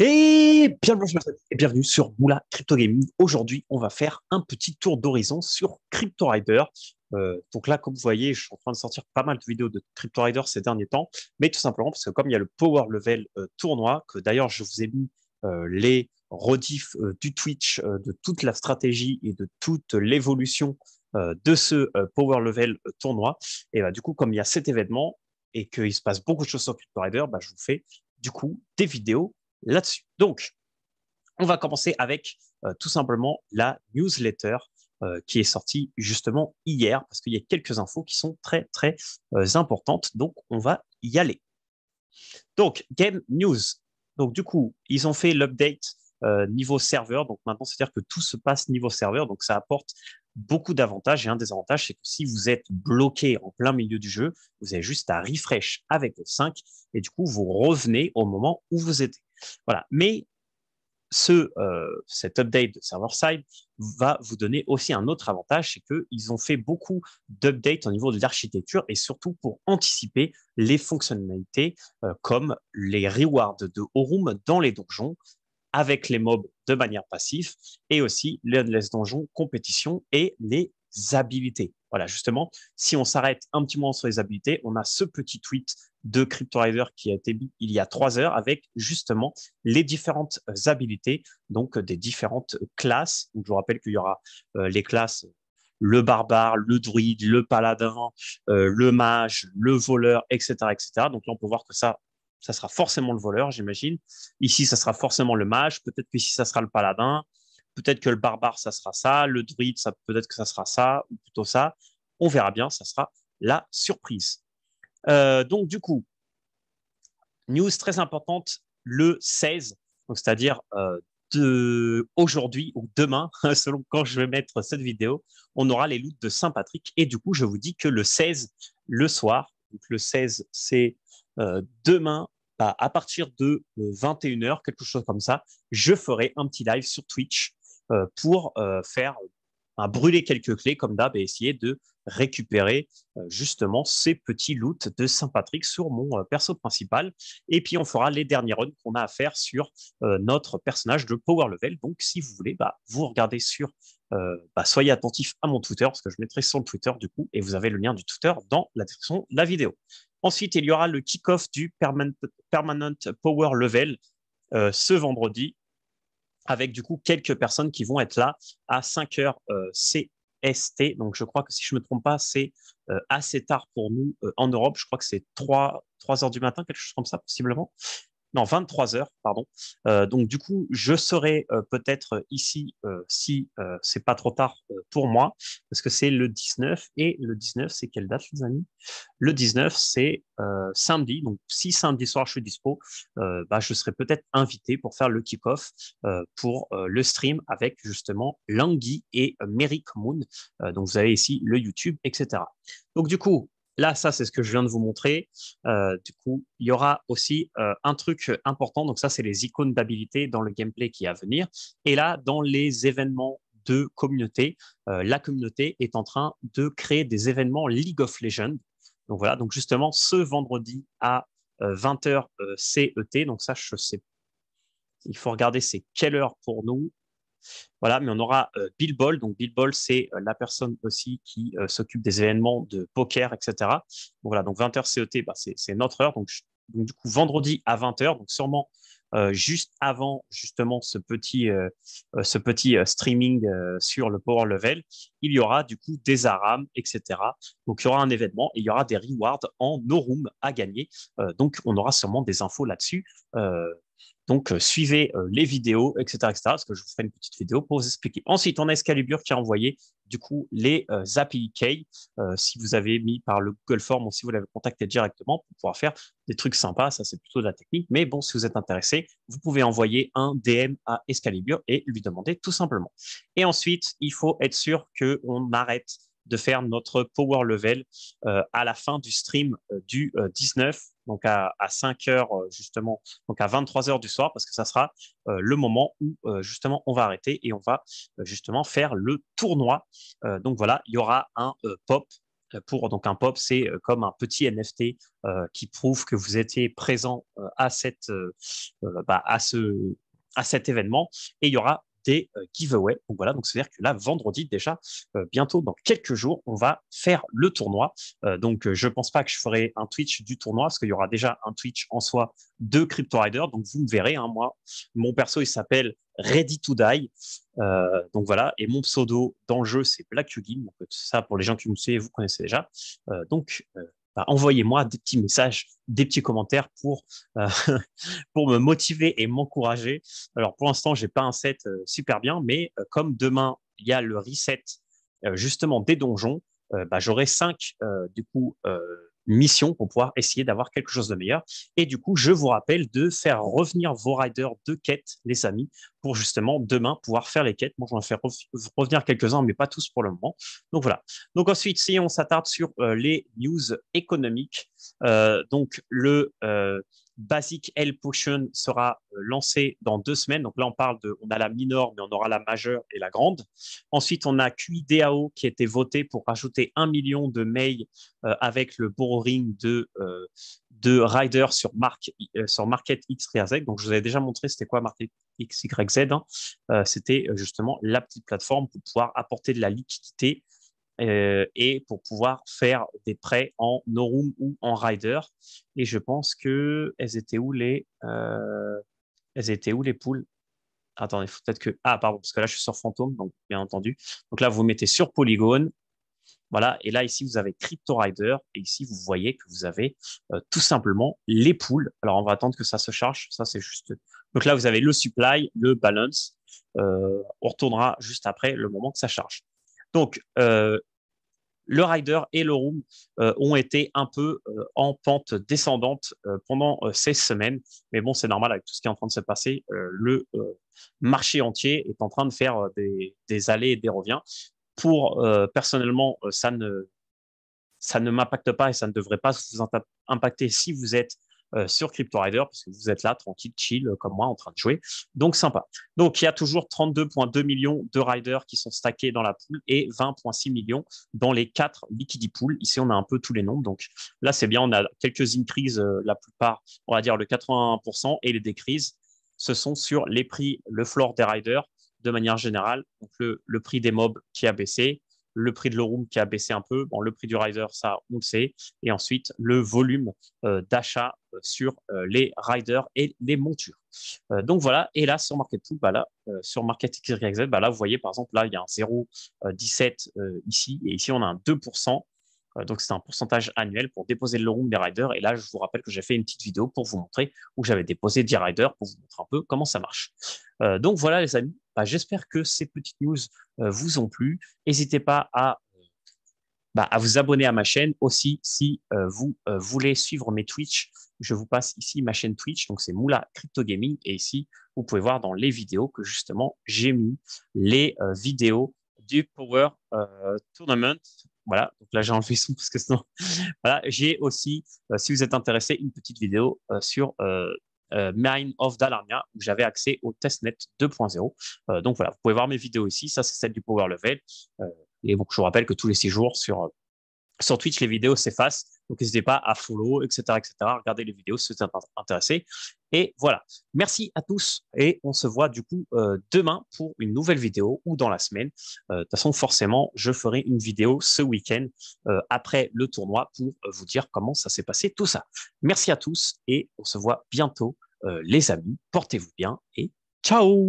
Et bien et bienvenue sur Moula Crypto Gaming. Aujourd'hui, on va faire un petit tour d'horizon sur Crypto Rider. Euh, donc là, comme vous voyez, je suis en train de sortir pas mal de vidéos de Crypto Rider ces derniers temps, mais tout simplement parce que comme il y a le Power Level euh, tournoi, que d'ailleurs je vous ai mis euh, les redifs du Twitch, de toute la stratégie et de toute l'évolution de ce Power Level tournoi. Et bah, du coup, comme il y a cet événement et qu'il se passe beaucoup de choses sur Crypto Rider, bah, je vous fais du coup des vidéos là-dessus. Donc, on va commencer avec euh, tout simplement la newsletter euh, qui est sortie justement hier, parce qu'il y a quelques infos qui sont très, très euh, importantes. Donc, on va y aller. Donc, Game News. Donc, du coup, ils ont fait l'update niveau serveur. Donc, maintenant, c'est-à-dire que tout se passe niveau serveur. Donc, ça apporte beaucoup d'avantages. Et un des avantages, c'est que si vous êtes bloqué en plein milieu du jeu, vous avez juste à refresh avec le 5 et du coup, vous revenez au moment où vous êtes voilà. Mais ce, euh, cet update de server-side va vous donner aussi un autre avantage, c'est qu'ils ont fait beaucoup d'updates au niveau de l'architecture et surtout pour anticiper les fonctionnalités euh, comme les rewards de Horum dans les donjons avec les mobs de manière passive et aussi les Endless Donjons compétition et les habilités. Voilà, justement, si on s'arrête un petit moment sur les habiletés, on a ce petit tweet de CryptoRider qui a été mis il y a trois heures avec justement les différentes habiletés, donc euh, des différentes classes. je vous rappelle qu'il y aura euh, les classes euh, le barbare, le druide, le paladin, le mage, le voleur, etc., etc. Donc là, on peut voir que ça, ça sera forcément le voleur, j'imagine. Ici, ça sera forcément le mage. Peut-être que ici, ça sera le paladin. Peut-être que le barbare, ça sera ça. Le druide, ça, peut-être que ça sera ça, ou plutôt ça. On verra bien, ça sera la surprise. Euh, donc, du coup, news très importante le 16, c'est-à-dire euh, aujourd'hui ou demain, selon quand je vais mettre cette vidéo, on aura les loots de Saint-Patrick. Et du coup, je vous dis que le 16, le soir, donc le 16, c'est euh, demain, bah, à partir de 21h, quelque chose comme ça, je ferai un petit live sur Twitch euh, pour euh, faire euh, brûler quelques clés comme d'hab et essayer de récupérer justement ces petits loots de Saint-Patrick sur mon perso principal. Et puis on fera les derniers runs qu'on a à faire sur notre personnage de power level. Donc si vous voulez, bah, vous regardez sur, bah, soyez attentif à mon Twitter parce que je mettrai sur le Twitter du coup et vous avez le lien du Twitter dans la description de la vidéo. Ensuite, il y aura le kick-off du Permanent Power Level ce vendredi avec du coup quelques personnes qui vont être là à 5 h CST. Donc je crois que si je ne me trompe pas, c'est euh, assez tard pour nous euh, en Europe. Je crois que c'est 3, 3 heures du matin, quelque chose comme ça, possiblement non 23 heures, pardon. Euh, donc du coup, je serai euh, peut-être euh, ici si c'est pas trop tard pour moi, parce que c'est le 19 et le 19, c'est quelle date, les amis Le 19, c'est samedi. Donc si samedi soir je suis dispo, bah, je serai peut-être invité pour faire le kick-off pour le stream avec justement Langui et Merrick Moon. donc vous avez ici le YouTube, etc. Donc du coup, Là, ça, c'est ce que je viens de vous montrer. Euh, du coup, il y aura aussi euh, un truc important. Donc, ça, c'est les icônes d'habilité dans le gameplay qui est à venir. Et là, dans les événements de communauté, euh, la communauté est en train de créer des événements League of Legends. Donc, voilà. Donc, justement, ce vendredi à 20h CET. Donc, ça, je sais. Il faut regarder c'est quelle heure pour nous. Voilà, mais on aura euh, Bill Ball. Donc, Bill Ball, c'est euh, la personne aussi qui euh, s'occupe des événements de poker, etc. voilà, donc 20h bah, CET, c'est notre heure. Donc, du coup, vendredi à 20h, donc sûrement juste avant justement ce petit, ce petit streaming sur le Power Level, il y aura du coup des ARAM, etc. Donc il y aura un événement et il y aura des rewards en no room à gagner. donc on aura sûrement des infos là-dessus donc, euh, suivez euh, les vidéos, etc., Parce que je vous ferai une petite vidéo pour vous expliquer. Ensuite, on a Excalibur qui a envoyé, du coup, les euh, API e key, si vous avez mis par le Google Form ou si vous l'avez contacté directement pour pouvoir faire des trucs sympas. Ça, c'est plutôt de la technique. Mais bon, si vous êtes intéressé, vous pouvez envoyer un DM à Escalibur et lui demander tout simplement. Et ensuite, il faut être sûr qu'on arrête de faire notre power level à la fin du stream du 19 donc à, 5 heures euh, justement, donc à 23 heures du soir, parce que ça sera euh, le moment où euh, justement on va arrêter et on va justement faire le tournoi. donc voilà, il y aura un pop. Pour, donc un pop, c'est comme un petit NFT qui prouve que vous étiez présent à, cette, bah, à, ce, à cet événement. Et il y aura des euh, giveaways. Donc voilà, donc c'est-à-dire que là, vendredi déjà, euh, bientôt dans quelques jours, on va faire le tournoi. Euh, donc je pense pas que je ferai un Twitch du tournoi parce qu'il y aura déjà un Twitch en soi de Crypto Rider. Donc vous me verrez, un hein. moi, mon perso il s'appelle Ready to Die. donc voilà, et mon pseudo dans le jeu c'est Black Donc ça pour les gens qui me suivent, vous connaissez déjà. donc bah, envoyez-moi des petits messages, des petits commentaires pour, euh, pour me motiver et m'encourager. Alors pour l'instant, j'ai pas un set euh, super bien, mais euh, comme demain, il y a le reset justement des donjons, bah, j'aurai cinq du coup mission pour pouvoir essayer d'avoir quelque chose de meilleur. Et du coup, je vous rappelle de faire revenir vos riders de quête, les amis, pour justement demain pouvoir faire les quêtes. Moi, je j'en vais faire revenir quelques-uns, mais pas tous pour le moment. Donc voilà. Donc ensuite, si on s'attarde sur euh, les news économiques, euh, donc le euh, Basic L Potion sera euh, lancé dans deux semaines. Donc là, on parle de, on a la mineure, mais on aura la majeure et la grande. Ensuite, on a QIDAO qui a été voté pour rajouter un million de mails euh, avec le borrowing de, euh, de Rider sur, marque, sur Market Donc, je vous avais déjà montré c'était quoi Market XYZ. Hein. c'était justement la petite plateforme pour pouvoir apporter de la liquidité euh, et pour pouvoir faire des prêts en no ou en rider. Et je pense que elles étaient où les euh, elles étaient où les poules Attendez, faut peut-être que ah pardon parce que là je suis sur fantôme donc bien entendu. Donc là vous mettez sur polygone. Voilà, et là ici vous avez Crypto Rider et ici vous voyez que vous avez euh, tout simplement les poules. Alors on va attendre que ça se charge, ça c'est juste. Donc là vous avez le supply, le balance. Euh, on retournera juste après le moment que ça charge. Donc, euh, le rider et le room euh, ont été un peu euh, en pente descendante pendant ces semaines. Mais bon, c'est normal avec tout ce qui est en train de se passer. le marché entier est en train de faire des, allées et des reviens. Pour personnellement, ça ne ça ne m'impacte pas et ça ne devrait pas vous impacter si vous êtes euh, sur CryptoRider parce que vous êtes là tranquille, chill, euh, comme moi, en train de jouer. Donc, sympa. Donc, il y a toujours 32,2 millions de riders qui sont stackés dans la poule, et 20,6 millions dans les quatre liquidity pools. Ici, on a un peu tous les nombres. Donc, là, c'est bien. On a quelques increases, euh, la plupart, on va dire le 81% et les décrises. Ce sont sur les prix, le floor des riders de manière générale, donc le prix des mobs qui a baissé, le prix de room qui a baissé un peu. Bon, le prix du rider, ça, on le sait. Et ensuite, le volume euh, d'achat euh, sur euh, les riders et les montures. donc voilà. Et là, sur Market bah là, sur Market XYZ, bah là, vous voyez, par exemple, là, il y a un 0,17 ici. Et ici, on a un 2%. Donc, c'est un pourcentage annuel pour déposer le room des riders. Et là, je vous rappelle que j'ai fait une petite vidéo pour vous montrer où j'avais déposé 10 riders pour vous montrer un peu comment ça marche. donc, voilà, les amis, bah, j'espère que ces petites news euh, vous ont plu. N'hésitez pas bah, à vous abonner à ma chaîne. Aussi, si euh, vous euh, voulez suivre mes Twitch, je vous passe ici ma chaîne Twitch. Donc, c'est Moula Crypto Gaming. Et ici, vous pouvez voir dans les vidéos que justement, j'ai mis les vidéos du Power Tournament. Voilà, donc là j'ai enlevé son parce que sinon, voilà, j'ai aussi, si vous êtes intéressé, une petite vidéo sur euh, Mine of Dalarnia, où j'avais accès au testnet 2.0. Euh, donc voilà, vous pouvez voir mes vidéos ici. Ça, c'est celle du Power Level. Euh, et bon, je vous rappelle que tous les six jours sur, sur Twitch, les vidéos s'effacent. Donc n'hésitez pas à follow, etc., etc. Regardez les vidéos si vous êtes intéressé. Et voilà. Merci à tous et on se voit du coup euh, demain pour une nouvelle vidéo ou dans la semaine. Euh, de toute façon, forcément, je ferai une vidéo ce week-end euh, après le tournoi pour vous dire comment ça s'est passé tout ça. Merci à tous et on se voit bientôt les amis. Portez-vous bien et ciao